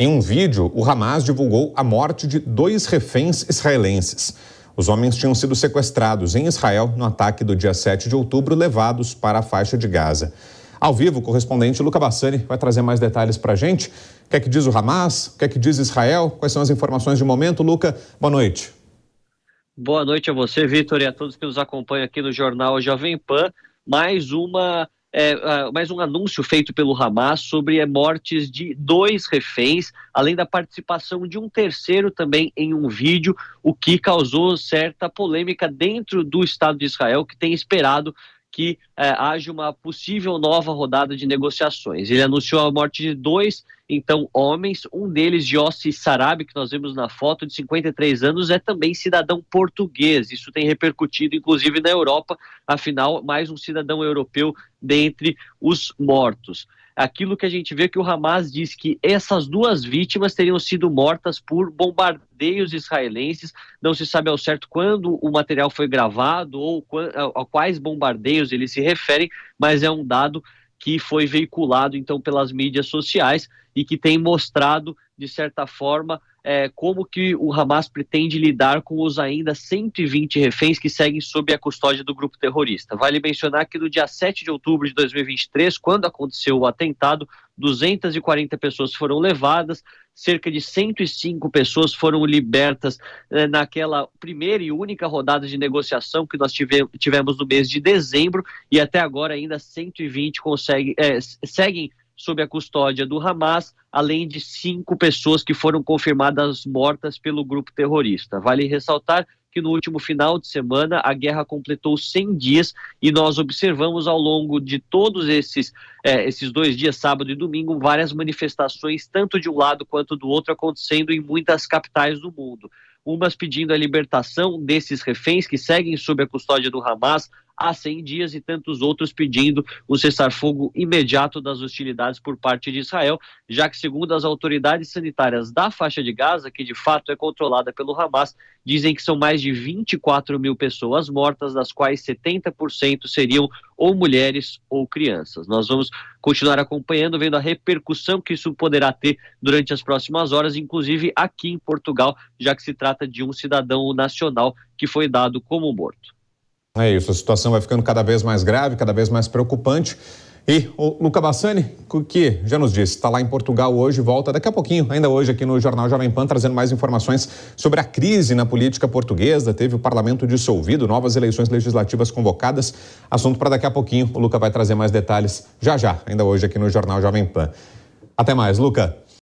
Em um vídeo, o Hamas divulgou a morte de dois reféns israelenses. Os homens tinham sido sequestrados em Israel no ataque do dia 7 de outubro, levados para a faixa de Gaza. Ao vivo, o correspondente Luca Bassani vai trazer mais detalhes para a gente. O que é que diz o Hamas? O que é que diz Israel? Quais são as informações de momento? Luca, boa noite. Boa noite a você, Vitor, e a todos que nos acompanham aqui no Jornal Jovem Pan. Mais uma é, ah, mais um anúncio feito pelo Hamas sobre é, mortes de dois reféns, além da participação de um terceiro também em um vídeo, o que causou certa polêmica dentro do Estado de Israel, que tem esperado que é, haja uma possível nova rodada de negociações. Ele anunciou a morte de dois, então, homens, um deles, Jossi Sarabi, que nós vemos na foto, de 53 anos, é também cidadão português. Isso tem repercutido, inclusive, na Europa, afinal, mais um cidadão europeu dentre os mortos aquilo que a gente vê que o Hamas diz que essas duas vítimas teriam sido mortas por bombardeios israelenses. Não se sabe ao certo quando o material foi gravado ou a quais bombardeios eles se referem, mas é um dado que foi veiculado então pelas mídias sociais e que tem mostrado de certa forma é, como que o Hamas pretende lidar com os ainda 120 reféns que seguem sob a custódia do grupo terrorista. Vale mencionar que no dia 7 de outubro de 2023, quando aconteceu o atentado, 240 pessoas foram levadas, cerca de 105 pessoas foram libertas é, naquela primeira e única rodada de negociação que nós tivemos no mês de dezembro, e até agora ainda 120 consegue, é, seguem sob a custódia do Hamas, além de cinco pessoas que foram confirmadas mortas pelo grupo terrorista. Vale ressaltar que no último final de semana a guerra completou 100 dias e nós observamos ao longo de todos esses, é, esses dois dias, sábado e domingo, várias manifestações, tanto de um lado quanto do outro, acontecendo em muitas capitais do mundo. Umas pedindo a libertação desses reféns que seguem sob a custódia do Hamas, há 100 dias e tantos outros pedindo o cessar-fogo imediato das hostilidades por parte de Israel, já que, segundo as autoridades sanitárias da faixa de Gaza, que de fato é controlada pelo Hamas, dizem que são mais de 24 mil pessoas mortas, das quais 70% seriam ou mulheres ou crianças. Nós vamos continuar acompanhando, vendo a repercussão que isso poderá ter durante as próximas horas, inclusive aqui em Portugal, já que se trata de um cidadão nacional que foi dado como morto. É isso, a situação vai ficando cada vez mais grave, cada vez mais preocupante. E o Luca Bassani, que já nos disse, está lá em Portugal hoje, volta daqui a pouquinho, ainda hoje aqui no Jornal Jovem Pan, trazendo mais informações sobre a crise na política portuguesa. Teve o parlamento dissolvido, novas eleições legislativas convocadas. Assunto para daqui a pouquinho. O Luca vai trazer mais detalhes já já, ainda hoje aqui no Jornal Jovem Pan. Até mais, Luca.